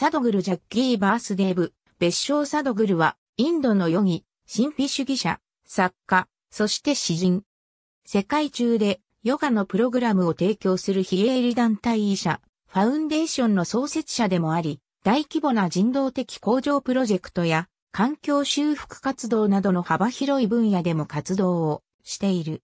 サドグル・ジャッキー・バースデーブ、別称サドグルは、インドのヨギ、神秘主義者、作家、そして詩人。世界中で、ヨガのプログラムを提供する非営利団体医者、ファウンデーションの創設者でもあり、大規模な人道的向上プロジェクトや、環境修復活動などの幅広い分野でも活動をしている。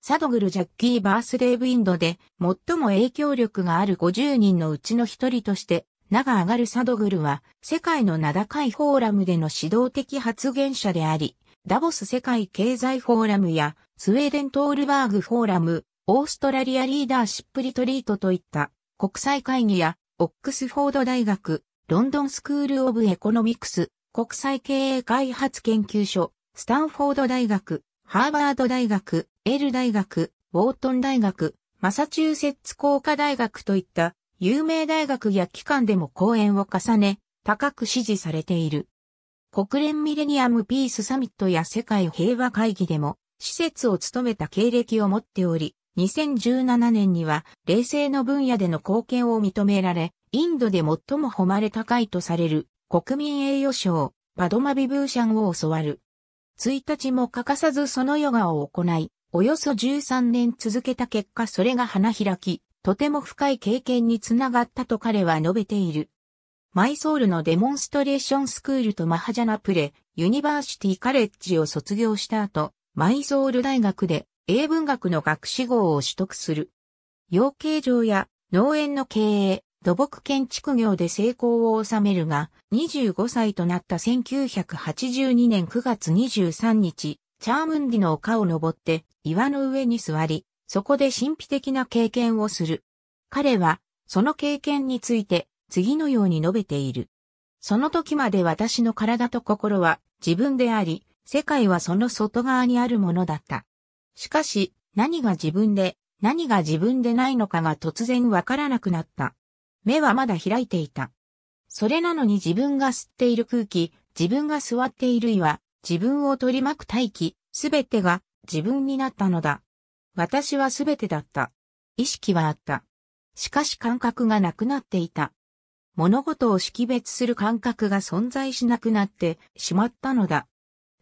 サドグル・ジャッキー・バースデーブ・インドで最も影響力がある50人のうちの一人として長上がるサドグルは、世界の名高いフォーラムでの指導的発言者であり、ダボス世界経済フォーラムや、スウェーデントールバーグフォーラム、オーストラリアリーダーシップリトリートといった国際会議や、オックスフォード大学、ロンドンスクールオブエコノミクス、国際経営開発研究所、スタンフォード大学、ハーバード大学、エル大学、ウォートン大学、マサチューセッツ工科大学といった有名大学や機関でも講演を重ね、高く支持されている。国連ミレニアムピースサミットや世界平和会議でも施設を務めた経歴を持っており、2017年には冷静の分野での貢献を認められ、インドで最も誉れ高いとされる国民栄誉賞、パドマビブーシャンを教わる。1日も欠かさずそのヨガを行い、およそ13年続けた結果それが花開き、とても深い経験につながったと彼は述べている。マイソールのデモンストレーションスクールとマハジャナプレ、ユニバーシティカレッジを卒業した後、マイソール大学で英文学の学士号を取得する。養鶏場や農園の経営、土木建築業で成功を収めるが、25歳となった1982年9月23日、チャームンディの丘を登って岩の上に座り、そこで神秘的な経験をする。彼は、その経験について、次のように述べている。その時まで私の体と心は自分であり、世界はその外側にあるものだった。しかし、何が自分で、何が自分でないのかが突然わからなくなった。目はまだ開いていた。それなのに自分が吸っている空気、自分が座っているいは、自分を取り巻く大気、すべてが自分になったのだ。私はすべてだった。意識はあった。しかし感覚がなくなっていた。物事を識別する感覚が存在しなくなってしまったのだ。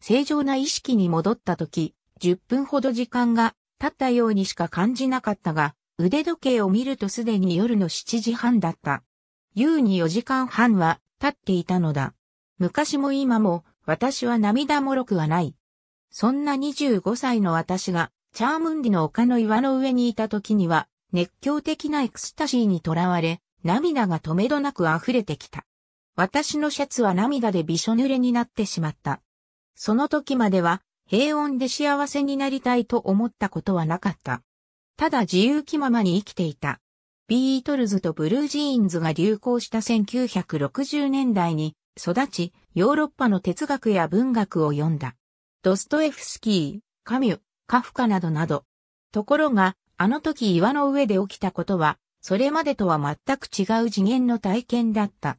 正常な意識に戻った時、10分ほど時間が経ったようにしか感じなかったが、腕時計を見るとすでに夜の7時半だった。優に4時間半は経っていたのだ。昔も今も私は涙もろくはない。そんな25歳の私がチャームンディの丘の岩の上にいた時には、熱狂的なエクスタシーにとらわれ、涙が止めどなく溢れてきた。私のシャツは涙でびしょ濡れになってしまった。その時までは、平穏で幸せになりたいと思ったことはなかった。ただ自由気ままに生きていた。ビートルズとブルージーンズが流行した1960年代に育ち、ヨーロッパの哲学や文学を読んだ。ドストエフスキー、カミュ、カフカなどなど。ところが、あの時岩の上で起きたことは、それまでとは全く違う次元の体験だった。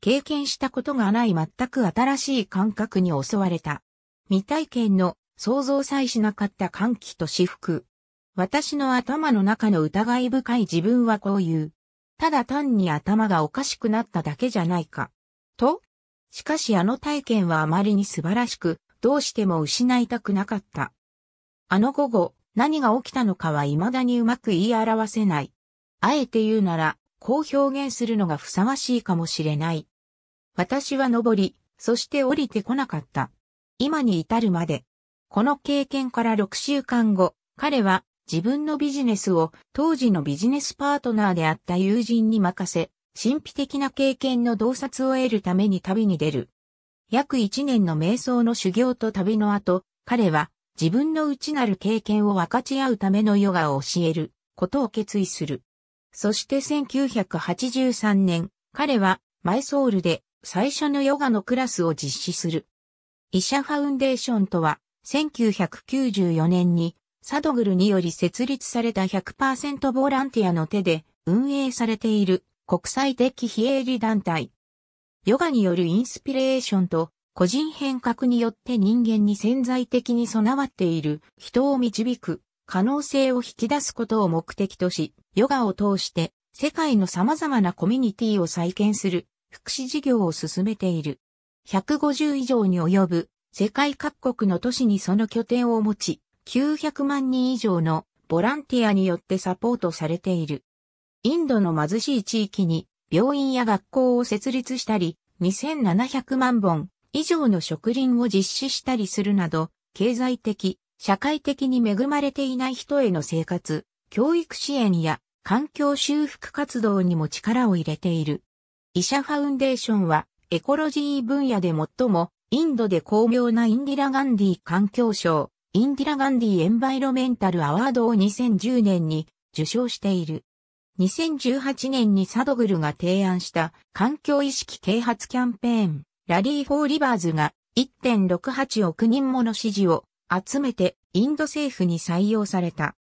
経験したことがない全く新しい感覚に襲われた。未体験の想像さえしなかった歓喜と私服。私の頭の中の疑い深い自分はこういう。ただ単に頭がおかしくなっただけじゃないか。としかしあの体験はあまりに素晴らしく、どうしても失いたくなかった。あの午後、何が起きたのかは未だにうまく言い表せない。あえて言うなら、こう表現するのがふさわしいかもしれない。私は登り、そして降りてこなかった。今に至るまで。この経験から6週間後、彼は自分のビジネスを当時のビジネスパートナーであった友人に任せ、神秘的な経験の洞察を得るために旅に出る。約1年の瞑想の修行と旅の後、彼は自分の内なる経験を分かち合うためのヨガを教えることを決意する。そして1983年、彼はマイソールで最初のヨガのクラスを実施する。医者ファウンデーションとは、1994年にサドグルにより設立された100%ボランティアの手で運営されている国際的非営利団体。ヨガによるインスピレーションと個人変革によって人間に潜在的に備わっている人を導く可能性を引き出すことを目的とし、ヨガを通して世界の様々なコミュニティを再建する福祉事業を進めている。150以上に及ぶ世界各国の都市にその拠点を持ち、900万人以上のボランティアによってサポートされている。インドの貧しい地域に病院や学校を設立したり、2700万本以上の植林を実施したりするなど、経済的、社会的に恵まれていない人への生活、教育支援や環境修復活動にも力を入れている。医者ファウンデーションはエコロジー分野で最もインドで巧妙なインディラ・ガンディ環境省、インディラ・ガンディエンバイロメンタルアワードを2010年に受賞している。2018年にサドグルが提案した環境意識啓発キャンペーン、ラリー・フォー・リバーズが1.68億人もの支持を集めてインド政府に採用された。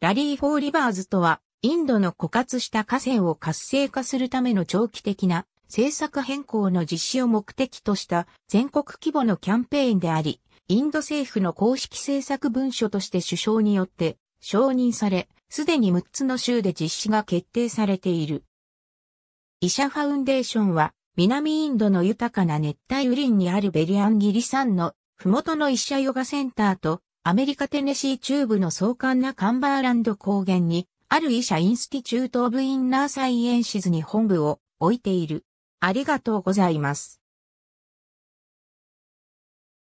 ラリー・フォー・リバーズとは、インドの枯渇した河川を活性化するための長期的な政策変更の実施を目的とした全国規模のキャンペーンであり、インド政府の公式政策文書として首相によって承認され、すでに6つの州で実施が決定されている。医者ファウンデーションは南インドの豊かな熱帯雨林にあるベリアンギリ山の麓の医者ヨガセンターとアメリカテネシー中部の壮観なカンバーランド高原にある医者インスティチュート・オブ・インナー・サイエンシズに本部を置いている。ありがとうございます。